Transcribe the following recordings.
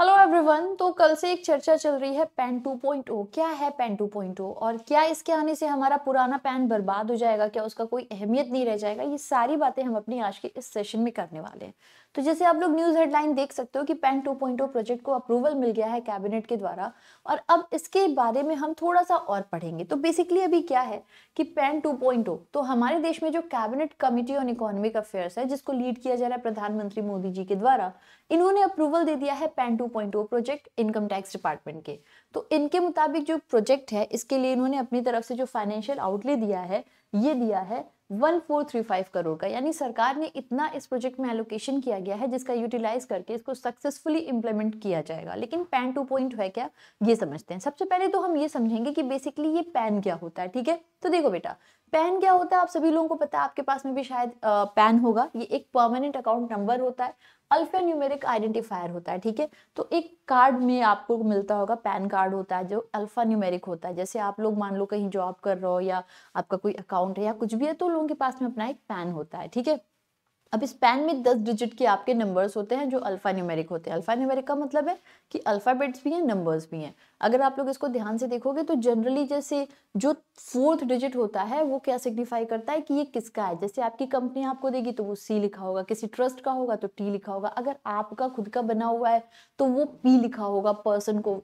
hello everyone तो कल से एक चर्चा चल रही है पेन 2.0 क्या है पेन 2.0 और क्या इसके आने से हमारा पुराना पेन बर्बाद हो जाएगा क्या उसका कोई अहमियत नहीं रह जाएगा ये सारी बातें हम अपनी आज के इस सेशन में करने वाले हैं तो जैसे आप लोग न्यूज़ हेडलाइन देख सकते हो कि पेन 2.0 प्रोजेक्ट को अप्रूवल मिल गया है कैबिनेट के द्वारा और अब इसके बारे में हम थोड़ा सा और पढ़ेंगे तो बेसिकली अभी क्या है कि पेन 2.0 तो हमारे देश में जो cabinet committee on economic affairs है जिसको लीड किया जा रहा है प्रधानमंत्री मोदी जी के द्वारा इन्होंने अप्रूवल दे दिया है PAN 2.0 project income tax department के तो इनके मुताबिक जो प्रोजेक्ट है इसके लिए इन्होंने अपनी तरफ से जो फाइनेंशियल आउटले दिया है ये दिया है 1435 करोड़ का यानी सरकार ने इतना इस प्रोजेक्ट में एलोकेशन किया गया है जिसका यूटिलाइज करके इसको सक्सेसफुली इंप्लीमेंट किया जाएगा लेकिन पैन टू पॉइंट है क्या ये समझते हैं सबसे पहले तो हम ये समझेंगे कि बेसिकली ये पैन क्या होता है ठीक है तो देखो बेटा पैन क्या होता है आप सभी लोगों को पता है आपके पास में भी शायद पैन होगा ये एक परमानेंट अकाउंट नंबर होता है अल्फा न्यूमेरिक आइडेंटिफायर होता है ठीक है तो एक कार्ड में आपको मिलता होगा पैन कार्ड होता है जो अल्फा न्यूमेरिक होता है जैसे आप लोग मान लो कहीं जॉब कर रहे हो या आपका कोई अकाउंट है या कुछ भी है तो लोगों के पास में अपना एक पैन होता है ठीक है अब इस पैन में दस डिजिट के आपके नंबर्स होते हैं जो अल्फ़ा न्यूमेरिक होते हैं अल्फ़ा न्यूमेरिक का मतलब है कि अल्फ़ाबेट्स भी हैं नंबर्स भी हैं अगर आप लोग इसको ध्यान से देखोगे तो जनरली जैसे जो फोर्थ डिजिट होता है वो क्या सिग्निफाई करता है कि ये किसका है जैसे आपकी कंपनी आपको देगी तो वो सी लिखा होगा किसी ट्रस्ट का होगा तो टी लिखा होगा अगर आपका खुद का बना हुआ है तो वो पी लिखा होगा पर्सन को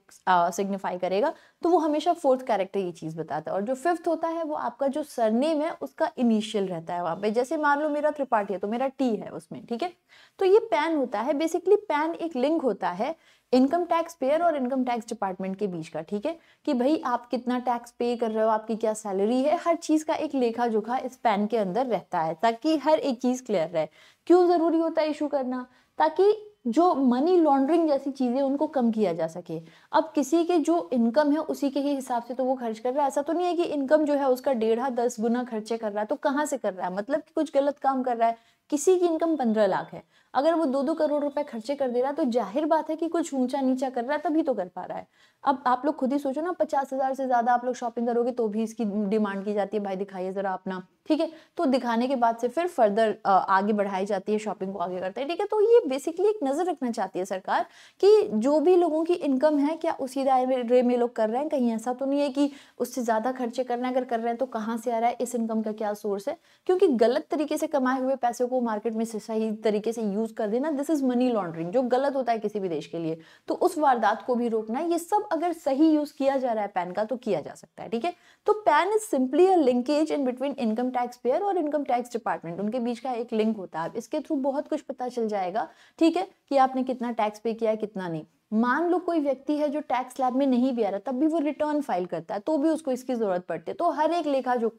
सिग्निफाई करेगा तो वो हमेशा फोर्थ कैरेक्टर ये चीज़ बताता है और जो फिफ्थ होता है वो आपका जो सरनेम है उसका इनिशियल रहता है वहां पर जैसे मान लो मेरा त्रिपाठी है तो मेरा टी है उसमें ठीक है तो ये पैन होता है बेसिकली पैन एक लिंक होता है इनकम टैक्स पेयर और इनकम टैक्स डिपार्टमेंट के बीच का ठीक है कि भाई आप कितना टैक्स पे कर रहे हो आपकी क्या सैलरी है हर चीज़ का एक लेखा जोखा इस पैन के अंदर रहता है ताकि हर एक चीज़ क्लियर रहे क्यों ज़रूरी होता है इशू करना ताकि जो मनी लॉन्ड्रिंग जैसी चीज़ें उनको कम किया जा सके अब किसी के जो इनकम है उसी के ही हिसाब से तो वो खर्च कर रहा है ऐसा तो नहीं है कि इनकम जो है उसका डेढ़ा दस गुना खर्चे कर रहा है तो कहाँ से कर रहा है मतलब कि कुछ गलत काम कर रहा है किसी की इनकम पंद्रह लाख है अगर वो दो दो करोड़ रुपए खर्चे कर दे रहा है तो जाहिर बात है कि कुछ ऊंचा नीचा कर रहा है तभी तो कर पा रहा है अब आप लोग खुद ही सोचो ना पचास हज़ार से ज़्यादा आप लोग शॉपिंग करोगे तो भी इसकी डिमांड की जाती है भाई दिखाइए ज़रा अपना ठीक है तो दिखाने के बाद से फिर फर्दर आगे बढ़ाई जाती है शॉपिंग को आगे करते हैं ठीक है तो ये बेसिकली एक नज़र रखना चाहती है सरकार कि जो भी लोगों की इनकम है क्या उसी दायरे में लोग कर रहे हैं कहीं ऐसा तो नहीं है कि उससे ज़्यादा खर्चे करना अगर कर रहे हैं तो कहाँ से आ रहा है इस इनकम का क्या सोर्स है क्योंकि गलत तरीके से कमाए हुए पैसे को वो मार्केट में सही तरीके से यूज कर देना दिस इज मनी लॉन्ड्रिंग जो गलत होता है किसी भी देश के लिए तो उस वारदात को भी रोकना ये सब अगर सही यूज किया जा रहा है पैन का तो किया जा सकता है ठीक है तो PAN is simply a linkage in between income tax payer और इनकम टैक्स डिपार्टमेंट उनके बीच का एक लिंक होता है इसके थ्रू बहुत कुछ पता चल जाएगा ठीक है कि आपने कितना टैक्स पे किया है कितना नहीं मान लो कोई व्यक्ति है जो टैक्स लैब में नहीं भी आ रहा तब भी वो रिटर्न फाइल करता है तो भी उसको इसकी जरूरत पड़ती है तो हर एक लेखा जो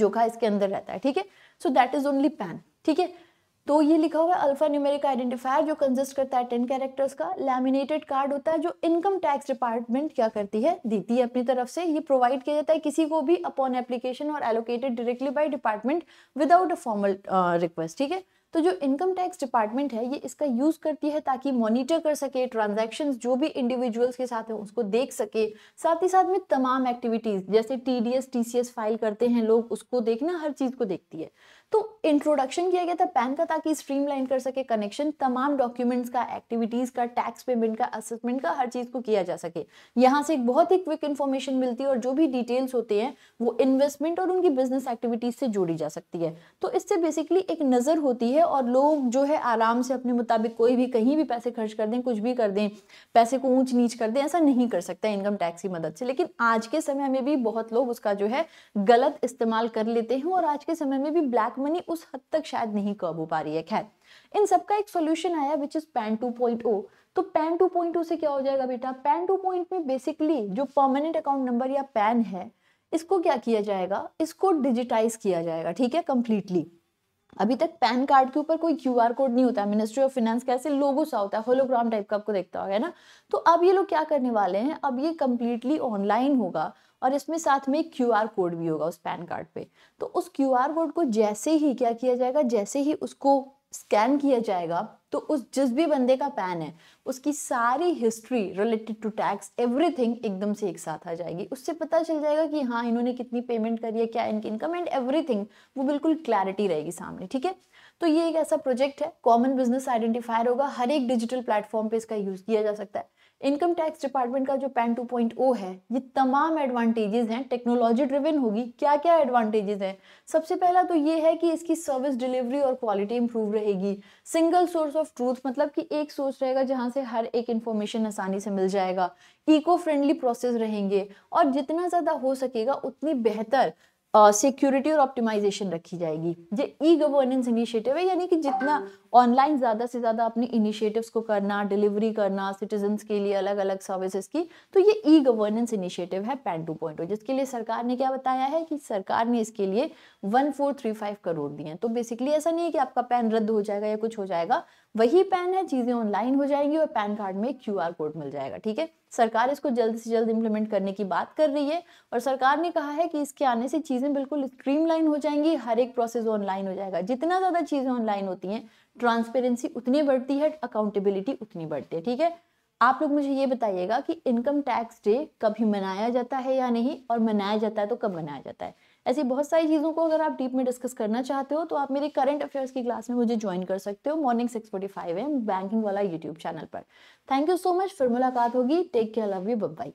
जोखा इसके अंदर रहता है ठीक है so that is only PAN ठीक है तो ये लिखा हुआ है अल्फा न्यूमेरिक आइडेंटिफायर जो कंजिस्ट करता है टेन कैरेक्टर्स का लैमिनेटेड कार्ड होता है जो इनकम टैक्स डिपार्टमेंट क्या करती है देती है अपनी तरफ से ये प्रोवाइड किया जाता है किसी को भी अपॉन एप्लीकेशन और allocated directly by department without a formal request ठीक है तो जो इनकम टैक्स डिपार्टमेंट है ये इसका यूज़ करती है ताकि मॉनिटर कर सके ट्रांजैक्शंस जो भी इंडिविजुअल्स के साथ है उसको देख सके साथ ही साथ में तमाम एक्टिविटीज़ जैसे टी डी फाइल करते हैं लोग उसको देखना हर चीज़ को देखती है तो इंट्रोडक्शन किया गया था पैन का ताकि स्ट्रीमलाइन कर सके कनेक्शन तमाम डॉक्यूमेंट्स का एक्टिविटीज़ का टैक्स पेमेंट का असेसमेंट का हर चीज़ को किया जा सके यहाँ से एक बहुत ही क्विक इन्फॉर्मेशन मिलती है और जो भी डिटेल्स होते हैं वो इन्वेस्टमेंट और उनकी बिजनेस एक्टिविटीज़ से जोड़ी जा सकती है तो इससे बेसिकली एक नज़र होती है है और लोग जो है आराम से अपने मुताबिक कोई भी कहीं भी पैसे खर्च कर दें कुछ भी कर दें पैसे को ऊंच नीच कर दें ऐसा नहीं कर सकता इनकम टैक्स की मदद से लेकिन आज के समय में भी बहुत लोग उसका जो है गलत इस्तेमाल कर लेते हैं और आज के समय में भी ब्लैक मनी उस हद तक शायद नहीं काबू पा रही है खैर इन सबका एक सोल्यूशन आया which is PAN two point O तो पैन टू पॉइंट ओ से क्या हो जाएगा बेटा पैन टू पॉइंट में बेसिकली जो परमानेंट अकाउंट नंबर या पैन है इसको क्या किया जाएगा इसको डिजिटाइज किया जाएगा ठीक है कंप्लीटली अभी तक पैन कार्ड के ऊपर कोई क्यू आर कोड नहीं होता मिनिस्ट्री ऑफ फाइनेंस कैसे लोगो सा होता है होलोग्राम टाइप का आपको देखता होगा है ना तो अब ये लोग क्या करने वाले हैं अब ये कम्प्लीटली ऑनलाइन होगा और इसमें साथ में एक क्यू आर कोड भी होगा उस पैन कार्ड पे तो उस क्यू आर कोड को जैसे ही क्या किया जाएगा जैसे ही उसको स्कैन किया जाएगा तो उस जिस भी बंदे का पैन है उसकी सारी history related to tax everything एकदम से एक साथ आ जाएगी उससे पता चल जाएगा कि हाँ इन्होंने कितनी पेमेंट करी है क्या इनकी इनकम एंड एवरीथिंग वो बिल्कुल क्लैरिटी रहेगी सामने ठीक है तो ये एक ऐसा प्रोजेक्ट है कॉमन बिजनेस आइडेंटिफायर होगा हर एक डिजिटल प्लेटफॉर्म पे इसका यूज़ किया जा सकता है इनकम टैक्स डिपार्टमेंट का जो पैन ओ है ये तमाम एडवांटेजेस हैं टेक्नोलॉजी ड्रिवन होगी क्या क्या एडवांटेजेस हैं सबसे पहला तो ये है कि इसकी सर्विस डिलीवरी और क्वालिटी इंप्रूव रहेगी सिंगल सोर्स ऑफ ट्रूथ मतलब कि एक सोर्स रहेगा जहां से हर एक इंफॉर्मेशन आसानी से मिल जाएगा इको फ्रेंडली प्रोसेस रहेंगे और जितना ज़्यादा हो सकेगा उतनी बेहतर सिक्योरिटी और ऑप्टिमाइजेशन रखी जाएगी ये ई गवर्नेंस इनिशिएटिव है यानी कि जितना ऑनलाइन ज़्यादा से ज़्यादा अपने इनिशिएटिव्स को करना डिलीवरी करना सिटीजन के लिए अलग अलग सर्विसेज की तो ये ई गवर्नेंस इनिशिएटिव है पैन टू पॉइंट जिसके लिए सरकार ने क्या बताया है कि सरकार ने इसके लिए one four three five crore दिए तो बेसिकली ऐसा नहीं है कि आपका पैन रद्द हो जाएगा या कुछ हो जाएगा वही पैन है चीज़ें ऑनलाइन हो जाएंगी और पैन कार्ड में क्यू कोड मिल जाएगा ठीक है सरकार इसको जल्द से जल्द इम्प्लीमेंट करने की बात कर रही है और सरकार ने कहा है कि इसके आने से चीज़ें बिल्कुल स्ट्रीमलाइन हो जाएंगी हर एक प्रोसेस ऑनलाइन हो जाएगा जितना ज़्यादा चीज़ें ऑनलाइन होती हैं ट्रांसपेरेंसी उतनी बढ़ती है अकाउंटेबिलिटी उतनी बढ़ती है ठीक है आप लोग मुझे ये बताइएगा कि इनकम टैक्स डे कभी मनाया जाता है या नहीं और मनाया जाता है तो कब मनाया जाता है ऐसी बहुत सारी चीज़ों को अगर आप डीप में डिस्कस करना चाहते हो तो आप मेरी करंट अफेयर्स की क्लास में मुझे ज्वाइन कर सकते हो morning six forty five M banking वाला यूट्यूब चैनल पर थैंक यू सो मच फिर मुलाकात होगी take care love you by